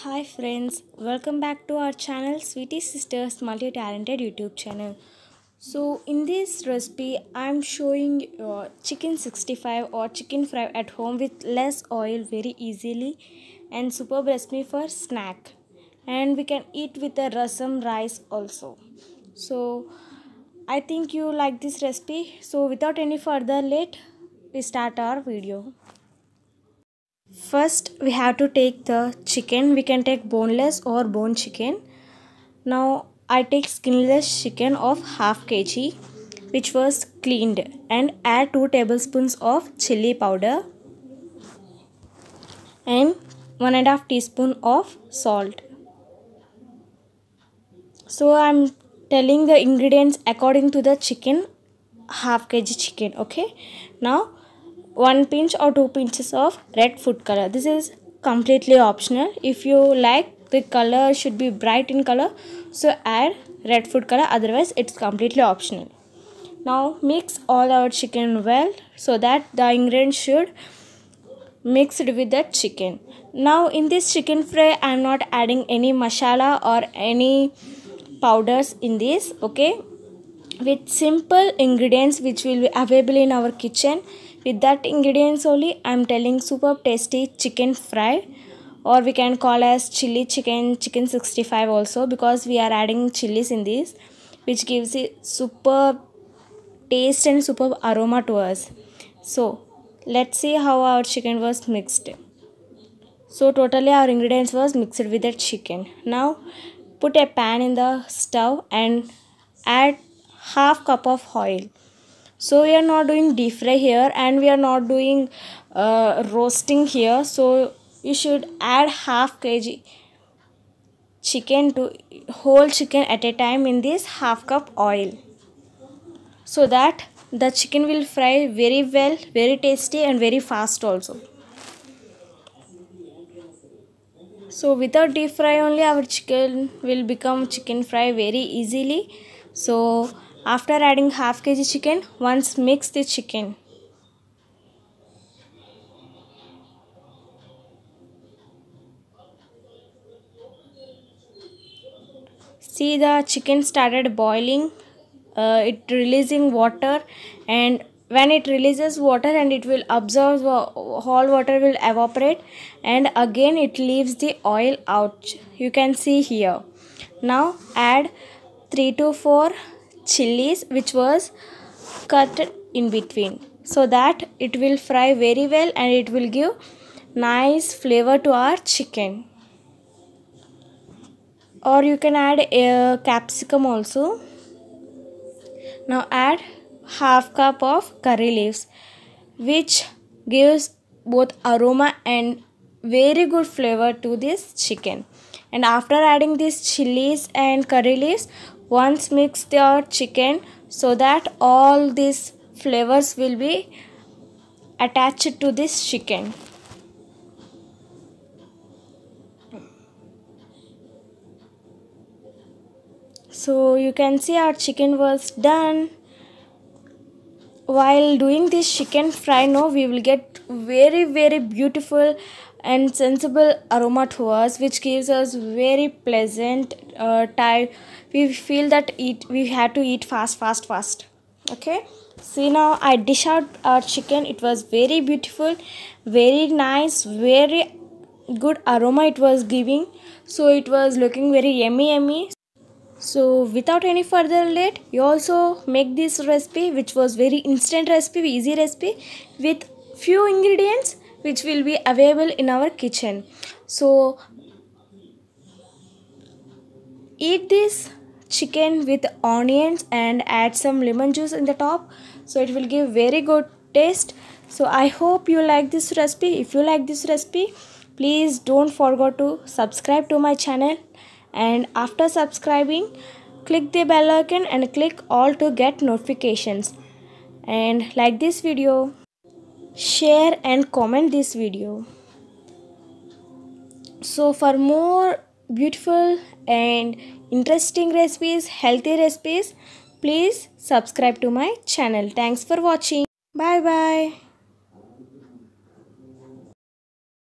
Hi friends, welcome back to our channel Sweetie Sisters Multi Talented YouTube channel. So in this recipe, I'm showing uh, chicken 65 or chicken fry at home with less oil very easily and superb recipe for snack. And we can eat with a rasam rice also. So I think you like this recipe. So without any further let we start our video. First we have to take the chicken. We can take boneless or bone chicken. Now I take skinless chicken of half kg which was cleaned and add 2 tablespoons of chili powder and 1 and a half teaspoon of salt. So I'm telling the ingredients according to the chicken half kg chicken okay now one pinch or two pinches of red food color this is completely optional if you like the color should be bright in color so add red food color otherwise it's completely optional now mix all our chicken well so that the ingredients should mixed with the chicken now in this chicken fry i'm not adding any masala or any powders in this okay with simple ingredients which will be available in our kitchen with that ingredients only i am telling superb tasty chicken fry or we can call as chili chicken chicken 65 also because we are adding chilies in this which gives it superb taste and superb aroma to us so let's see how our chicken was mixed so totally our ingredients was mixed with the chicken now Put a pan in the stove and add half cup of oil. So we are not doing deep fry here and we are not doing uh, roasting here. So you should add half kg chicken to whole chicken at a time in this half cup oil so that the chicken will fry very well very tasty and very fast also so without deep fry only our chicken will become chicken fry very easily so after adding half kg chicken once mix the chicken see the chicken started boiling uh, it releasing water and when it releases water and it will absorb uh, whole water will evaporate and again it leaves the oil out you can see here now add 3 to 4 chilies which was cut in between so that it will fry very well and it will give nice flavor to our chicken or you can add a uh, capsicum also now add half cup of curry leaves which gives both aroma and very good flavor to this chicken and after adding these chilies and curry leaves once mix your chicken so that all these flavors will be attached to this chicken so you can see our chicken was done while doing this chicken fry now we will get very very beautiful and sensible aroma to us which gives us very pleasant uh, type we feel that eat we have to eat fast fast fast okay see now i dish out our chicken it was very beautiful very nice very good aroma it was giving so it was looking very yummy yummy so without any further late you also make this recipe which was very instant recipe easy recipe with few ingredients which will be available in our kitchen so eat this chicken with onions and add some lemon juice in the top so it will give very good taste so i hope you like this recipe if you like this recipe please don't forget to subscribe to my channel and after subscribing click the bell icon and click all to get notifications and like this video share and comment this video so for more beautiful and interesting recipes healthy recipes please subscribe to my channel thanks for watching bye bye